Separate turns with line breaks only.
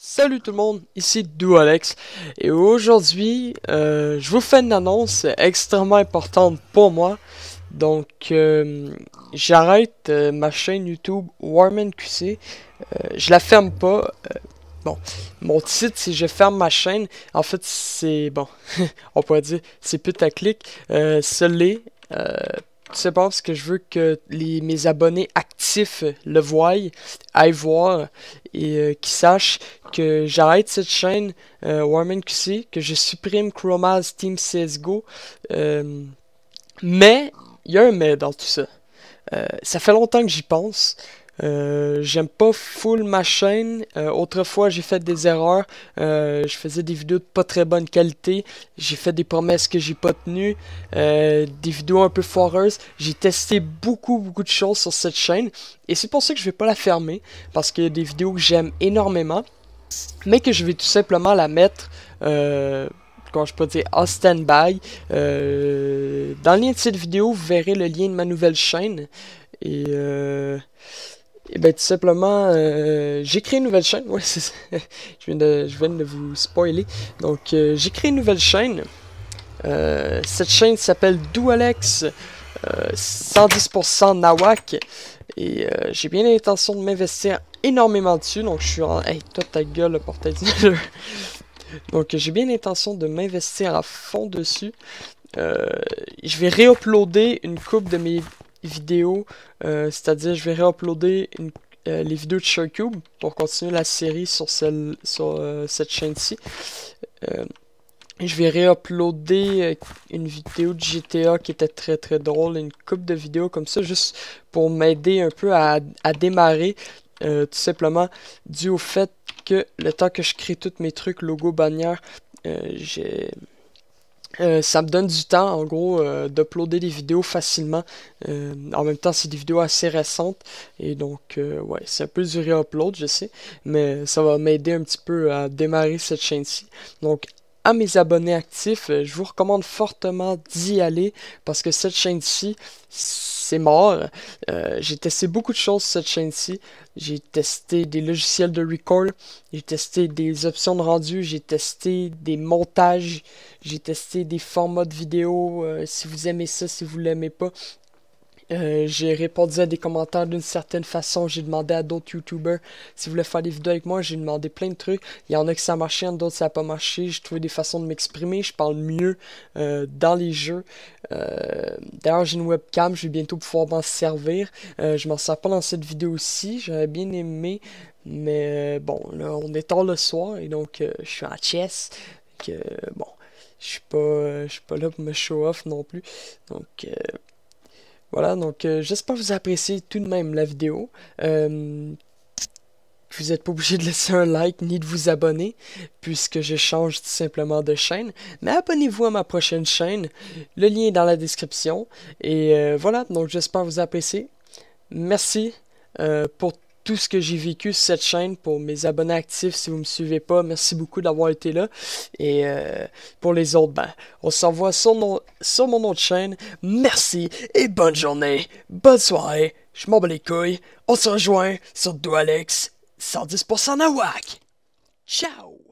Salut tout le monde, ici Dou Alex et aujourd'hui euh, je vous fais une annonce extrêmement importante pour moi. Donc euh, j'arrête euh, ma chaîne YouTube Warman QC. je la ferme pas. bon, mon titre c'est je ferme ma chaîne. En fait c'est bon, on pourrait dire c'est putaclic. Euh, ce c'est parce que je veux que les, mes abonnés actifs le voient, aillent voir et euh, qu'ils sachent que j'arrête cette chaîne euh, Warman QC, que je supprime Chroma's Team CSGO. Euh, mais, il y a un mais dans tout ça. ça fait longtemps que j'y pense. Euh, j'aime pas full ma chaîne. Euh, autrefois, j'ai fait des erreurs. Euh, je faisais des vidéos de pas très bonne qualité. J'ai fait des promesses que j'ai pas tenues. des vidéos un peu foireuses. J'ai testé beaucoup, beaucoup de choses sur cette chaîne. Et c'est pour ça que je vais pas la fermer. Parce qu'il y a des vidéos que j'aime énormément. Mais que je vais tout simplement la mettre quand je peux dire en stand-by. dans le lien de cette vidéo, vous verrez le lien de ma nouvelle chaîne. Et euh, et eh bien, tout simplement, euh, j'ai créé une nouvelle chaîne. Ouais, c'est ça. je, viens de, je viens de vous spoiler. Donc, euh, j'ai créé une nouvelle chaîne. Euh, cette chaîne s'appelle Doualex 110% Nawak. Et j'ai bien l'intention de m'investir énormément dessus. Donc, je suis en. Hey, toi, ta gueule, le portail Donc, j'ai bien l'intention de m'investir à fond dessus. je vais réuploader une coupe de mes vidéo, euh, c'est-à-dire je vais réuploader euh, les vidéos de Showcube pour continuer la série sur, celle, sur euh, cette chaîne-ci. je vais réuploader une vidéo de GTA qui était très très drôle, une coupe de vidéos comme ça, juste pour m'aider un peu à, à démarrer, tout simplement dû au fait que le temps que je crée tous mes trucs, logo, bannière, j'ai euh, ça me donne du temps, en gros, euh, d'uploader des vidéos facilement. Euh, en même temps, c'est des vidéos assez récentes. Et donc, ouais, c'est un peu à upload, je sais. Mais ça va m'aider un petit peu à démarrer cette chaîne-ci. Donc, à mes abonnés actifs, euh, je vous recommande fortement d'y aller parce que cette chaîne-ci, c'est mort. Euh, j'ai testé beaucoup de choses cette chaîne-ci. J'ai testé des logiciels de recall, j'ai testé des options de rendu, j'ai testé des montages, j'ai testé des formats de vidéo. Euh, si vous aimez ça, si vous l'aimez pas, euh, j'ai répondu à des commentaires d'une certaine façon. J'ai demandé à d'autres YouTubers s'ils voulaient faire des vidéos avec moi. J'ai demandé plein de trucs. Il y en a qui ça a marché, d'autres ça n'a pas marché. J'ai trouvé des façons de m'exprimer. Je parle mieux euh, dans les jeux. Euh, d'ailleurs, j'ai une webcam. Je vais bientôt pouvoir m'en servir. je m'en sers pas dans cette vidéo aussi. J'aurais bien aimé. Mais bon, là, on est tard le soir et donc je suis en chess. Que, bon, je suis pas, je suis pas là pour me show off non plus. Donc. Voilà, donc euh, j'espère que vous appréciez tout de même la vidéo. Euh, vous n'êtes pas obligé de laisser un like ni de vous abonner, puisque je change tout simplement de chaîne. Mais abonnez-vous à ma prochaine chaîne. Le lien est dans la description. Et euh, voilà, donc j'espère vous appréciez, Merci pour tout tout ce que j'ai vécu sur cette chaîne, pour mes abonnés actifs, si vous me suivez pas, merci beaucoup d'avoir été là. Et euh, pour les autres, ben, on s'envoie sur, sur mon autre chaîne. Merci et bonne journée, bonne soirée, je m'en bats les couilles. On se rejoint sur Doualex 110% Nawak. Ciao!